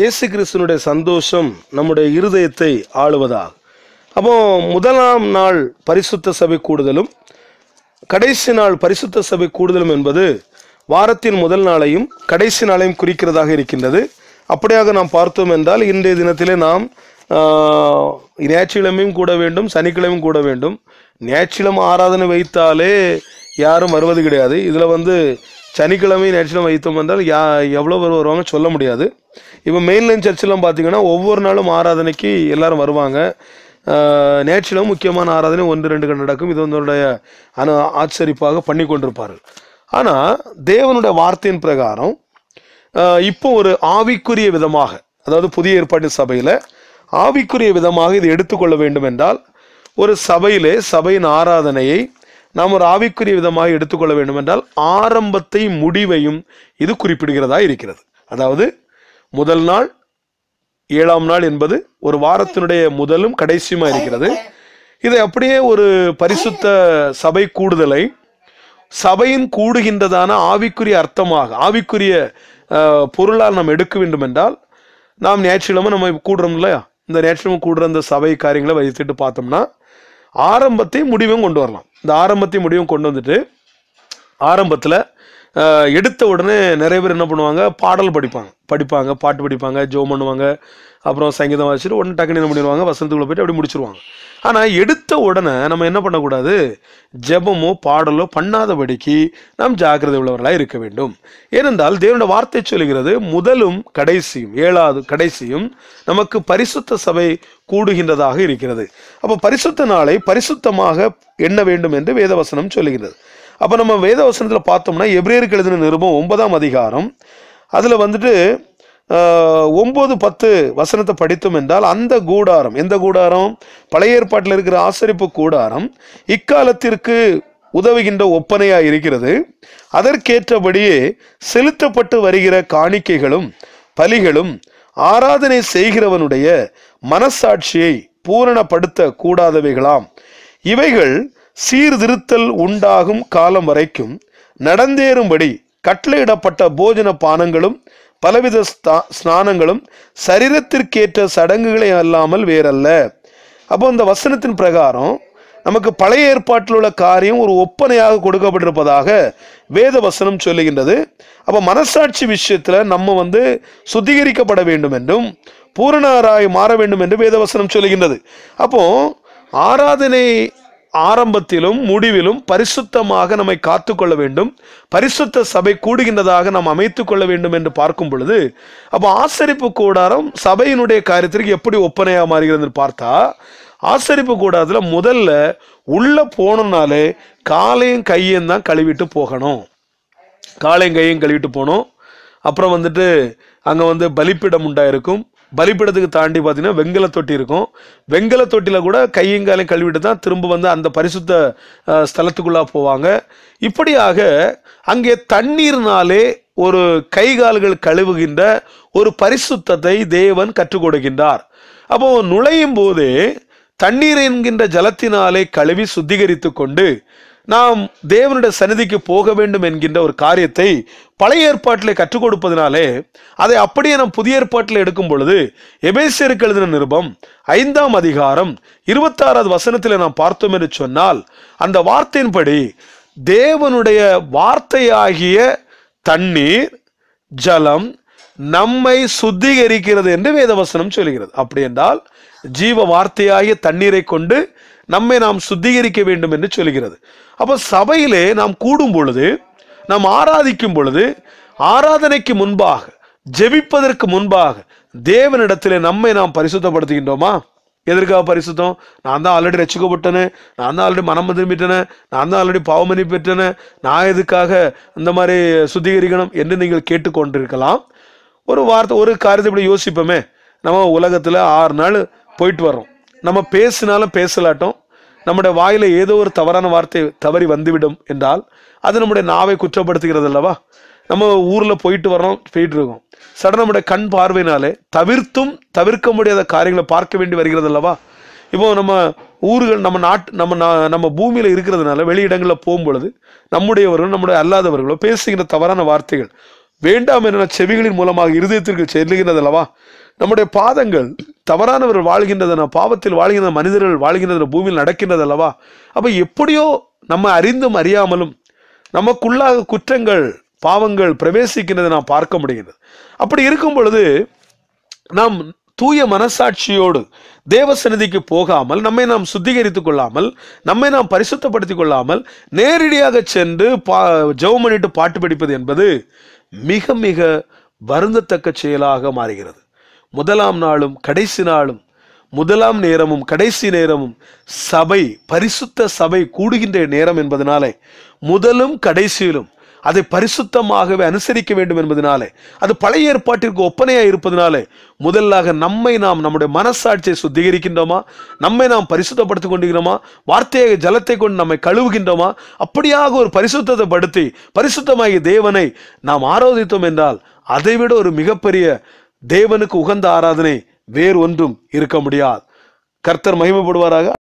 இயேசு கிறிஸ்தனுடைய சந்தோஷம் நம்முடைய இருதயத்தை ஆளுவதாக அப்போ முதலாம் நாள் பரிசுத்த சபை கூடுதலும் கடைசி நாள் பரிசுத்த சபை கூடுதலும் என்பது வாரத்தின் முதல் நாளையும் கடைசி நாளையும் குறிக்கிறதாக இருக்கின்றது அப்படியாக நாம் பார்த்தோம் என்றால் இன்றைய தினத்திலே நாம் ஞாயிற்றுக்கிழமையும் கூட வேண்டும் சனிக்கிழமையும் கூட வேண்டும் ஞாயிற்றுக்கிழமை ஆராதனை வைத்தாலே யாரும் வருவது கிடையாது இதில் வந்து சனிக்கிழமை ஞாயிற்றுக்கிழமை வைத்தம் வந்தால் யா எவ்வளோ பேர் வருவாங்க சொல்ல முடியாது இப்போ மெயின்லைன் சர்ச்செல்லாம் பார்த்தீங்கன்னா ஒவ்வொரு நாளும் ஆராதனைக்கு எல்லோரும் வருவாங்க நேற்றிலும் முக்கியமான ஆராதனை ஒன்று ரெண்டு கண்டு நடக்கும் இது ஒன்றுடைய அனு ஆச்சரிப்பாக பண்ணி கொண்டிருப்பார்கள் ஆனால் தேவனுடைய வார்த்தையின் பிரகாரம் இப்போ ஒரு ஆவிக்குரிய விதமாக அதாவது புதிய ஏற்பாட்டு சபையில் ஆவிக்குரிய விதமாக இது எடுத்துக்கொள்ள வேண்டும் என்றால் ஒரு சபையிலே சபையின் ஆராதனையை நாம் ஒரு ஆவிக்குரிய விதமாக எடுத்துக்கொள்ள வேண்டுமென்றால் ஆரம்பத்தை முடிவையும் இது குறிப்பிடுகிறதா இருக்கிறது அதாவது முதல் நாள் ஏழாம் நாள் என்பது ஒரு வாரத்தினுடைய முதலும் கடைசியுமா இருக்கிறது இதை அப்படியே ஒரு பரிசுத்த சபை கூடுதலை சபையின் கூடுகின்றதான ஆவிக்குரிய அர்த்தமாக ஆவிக்குரிய பொருளால் நாம் எடுக்க வேண்டும் என்றால் நாம் ஞாயிற்றுக்கிழமை நம்ம கூடுறோம் இல்லையா இந்த ஞாயிற்றுக்கிழமை கூடுற அந்த சபை காரியங்களை வைத்துட்டு பார்த்தோம்னா ஆரம்பத்தையும் முடிவும் கொண்டு வரலாம் இந்த ஆரம்பத்தையும் முடிவும் கொண்டு வந்துட்டு ஆரம்பத்தில் எடுத்த உடனே நிறைய பேர் என்ன பண்ணுவாங்க பாடல் படிப்பாங்க படிப்பாங்க பாட்டு படிப்பாங்க ஜோ பண்ணுவாங்க அப்புறம் சங்கீதம் வாசிச்சுட்டு உடனே டக்குன்னு என்ன பண்ணிடுவாங்க வசந்தத்துக்குள்ள போயிட்டு அப்படி முடிச்சிருவாங்க ஆனால் எடுத்த உடனே நம்ம என்ன பண்ணக்கூடாது ஜபமோ பாடலோ பண்ணாதபடிக்கு நாம் ஜாக்கிரதை உள்ளவர்களாக இருக்க வேண்டும் ஏனென்றால் தேவனோட வார்த்தை சொல்கிறது முதலும் கடைசியும் ஏழாவது கடைசியும் நமக்கு பரிசுத்த சபை கூடுகின்றதாக இருக்கிறது அப்போ பரிசுத்த நாளை பரிசுத்தமாக எண்ண வேண்டும் என்று வேதவசனம் சொல்லுகின்றது அப்போ நம்ம வேத வசனத்தில் பார்த்தோம்னா எப்ரேருக்கு எழுதின நிருபம் ஒன்பதாம் அதிகாரம் அதில் வந்துட்டு ஒம்பது பத்து வசனத்தை படித்தோம் என்றால் அந்த கூடாரம் எந்த கூடாரம் பழைய ஏற்பாட்டில் இருக்கிற ஆசரிப்பு கூடாரம் இக்காலத்திற்கு உதவுகின்ற ஒப்பனையாக இருக்கிறது அதற்கேற்றபடியே செலுத்தப்பட்டு வருகிற காணிக்கைகளும் பலிகளும் ஆராதனை செய்கிறவனுடைய மனசாட்சியை பூரணப்படுத்த கூடாதவைகளாம் இவைகள் சீர்திருத்தல் உண்டாகும் காலம் வரைக்கும் நடந்தேறும்படி கட்டளையிடப்பட்ட போஜன பானங்களும் பலவித ஸ்நானங்களும் சரீரத்திற்கேற்ற சடங்குகளை அல்லாமல் வேறல்ல அப்போ இந்த வசனத்தின் பிரகாரம் நமக்கு பழைய ஏற்பாட்டில் உள்ள காரியம் ஒரு ஒப்பனையாக கொடுக்கப்பட்டிருப்பதாக வேத வசனம் சொல்லுகின்றது அப்போ மனசாட்சி விஷயத்தில் நம்ம வந்து சுத்திகரிக்கப்பட வேண்டும் என்றும் பூரணராய் மாற வேண்டும் என்று வேதவசனம் சொல்லுகின்றது அப்போ ஆராதனை ஆரம்பத்திலும் முடிவிலும் பரிசுத்தமாக நம்மை காத்து கொள்ள வேண்டும் பரிசுத்த சபை கூடுகின்றதாக நாம் அமைத்து கொள்ள வேண்டும் என்று பார்க்கும் பொழுது அப்போ ஆசரிப்பு கூடாரம் சபையினுடைய காரியத்திற்கு எப்படி ஒப்பனையாக மாறுகிறது பார்த்தா ஆசரிப்பு கூடாரத்தில் முதல்ல உள்ளே போனோம்னாலே காலையும் கையும் தான் கழுவிட்டு போகணும் காலையும் கையும் கழுவிட்டு போகணும் அப்புறம் வந்துட்டு அங்கே வந்து பலிப்பிடம் உண்டாயிருக்கும் பலிப்பிடத்துக்கு தாண்டி பார்த்தீங்கன்னா வெங்கல தொட்டி இருக்கும் வெங்கல தொட்டியில் கூட கையங்காலையும் கழுவிட்டு தான் திரும்ப வந்து அந்த பரிசுத்த ஸ்தலத்துக்குள்ளாக போவாங்க இப்படியாக அங்கே தண்ணீர்னாலே ஒரு கை கால்கள் கழுவுகின்ற ஒரு பரிசுத்தத்தை தேவன் கற்றுக் கொடுக்கின்றார் அப்போ நுழையும் போது தண்ணீர் என்கின்ற ஜலத்தினாலே கழுவி சுத்திகரித்து கொண்டு நாம் தேவனுடைய சந்நிதிக்கு போக வேண்டும் என்கின்ற ஒரு காரியத்தை பழைய ஏற்பாட்டில் கற்றுக் கொடுப்பதனாலே அதை அப்படியே நாம் புதிய ஏற்பாட்டில் எடுக்கும் பொழுது எபேசியருக்கு எழுதின நிருபம் ஐந்தாம் அதிகாரம் இருபத்தாறாவது வசனத்தில் நாம் பார்த்தோம் என்று சொன்னால் அந்த வார்த்தையின்படி தேவனுடைய வார்த்தையாகிய தண்ணீர் ஜலம் நம்மை சுத்திகரிக்கிறது என்று வேதவசனம் சொல்கிறது அப்படி என்றால் ஜீவ வார்த்தையாகிய தண்ணீரை கொண்டு நம்மை நாம் சுத்திகரிக்க வேண்டும் என்று சொல்கிறது அப்போ சபையிலே நாம் கூடும் பொழுது நாம் ஆராதிக்கும் பொழுது ஆராதனைக்கு முன்பாக ஜெபிப்பதற்கு முன்பாக தேவனிடத்தில் நம்மை நாம் பரிசுத்தப்படுத்துகின்றோமா எதற்காக பரிசுத்தம் நான் தான் ஆல்ரெடி ரசிக்கப்பட்டேனே நான் தான் ஆல்ரெடி மனம் திரும்பிட்டேனே நான் தான் ஆல்ரெடி பாவமணி பெற்றேனே நான் எதுக்காக இந்த மாதிரி சுத்திகரிக்கணும் என்று நீங்கள் கேட்டுக்கொண்டிருக்கலாம் ஒரு வார்த்தை ஒரு காரியத்தை இப்படி யோசிப்போமே நம்ம உலகத்தில் ஆறு நாள் போயிட்டு வரோம் நம்ம பேசினாலும் பேசலாட்டும் நம்முடைய வாயில் ஏதோ ஒரு தவறான வார்த்தை தவறி வந்துவிடும் என்றால் அது நம்முடைய நாவை குற்றப்படுத்துகிறது அல்லவா நம்ம ஊரில் போயிட்டு வரோம் போயிட்டு இருக்கோம் சடன் நம்முடைய கண் பார்வையினாலே தவிர்த்தும் தவிர்க்க முடியாத காரியங்களை பார்க்க வேண்டி வருகிறது அல்லவா இப்போ நம்ம ஊர்கள் நம்ம நாட் நம்ம நம்ம பூமியில் இருக்கிறதுனால வெளியிடங்களில் போகும்பொழுது நம்முடையவர்கள் நம்முடைய அல்லாதவர்களோ பேசுகின்ற தவறான வார்த்தைகள் வேண்டாம் என செவிகளின் மூலமாக இருதயத்திற்கு செல்லுகிறது அல்லவா நம்முடைய பாதங்கள் தவறானவர்கள் வாழ்கின்றதன பாவத்தில் வாழ்கின்ற மனிதர்கள் வாழ்கின்றதன பூமியில் நடக்கின்றது அல்லவா அப்போ எப்படியோ நம்ம அறிந்தும் அறியாமலும் நமக்குள்ளாக குற்றங்கள் பாவங்கள் பிரவேசிக்கின்றதை நாம் பார்க்க முடிகின்றது அப்படி இருக்கும் பொழுது நாம் தூய மனசாட்சியோடு தேவ சன்னிதிக்கு போகாமல் நம்மை நாம் சுத்திகரித்து கொள்ளாமல் நம்மை நாம் பரிசுத்தப்படுத்தி கொள்ளாமல் நேரடியாக சென்று பா ஜெபம் பண்ணிட்டு பாட்டு படிப்பது என்பது மிக மிக வருந்தத்தக்க செயலாக மாறுகிறது முதலாம் நாளும் கடைசி நாளும் முதலாம் நேரமும் கடைசி நேரமும் சபை பரிசுத்த சபை கூடுகின்ற நேரம் என்பதனாலே முதலும் கடைசியிலும் அதை பரிசுத்தமாகவே அனுசரிக்க வேண்டும் என்பதனாலே அது பழைய ஏற்பாட்டிற்கு ஒப்பனையாக இருப்பதனாலே முதலாக நம்மை நாம் நம்முடைய மனசாட்சியை சுத்திகரிக்கின்றோமா நம்மை நாம் பரிசுத்தப்படுத்திக் கொண்டிருக்கிறோமா வார்த்தையை ஜலத்தை கொண்டு நம்மை கழுவுகின்றோமா அப்படியாக ஒரு பரிசுத்தத்தை படுத்தி பரிசுத்தமாகிய தேவனை நாம் ஆரோதித்தோம் என்றால் அதைவிட ஒரு மிகப்பெரிய தேவனுக்கு உகந்த ஆராதனை வேறு ஒன்றும் இருக்க முடியாது கர்த்தர் மகிமைப்படுவாராக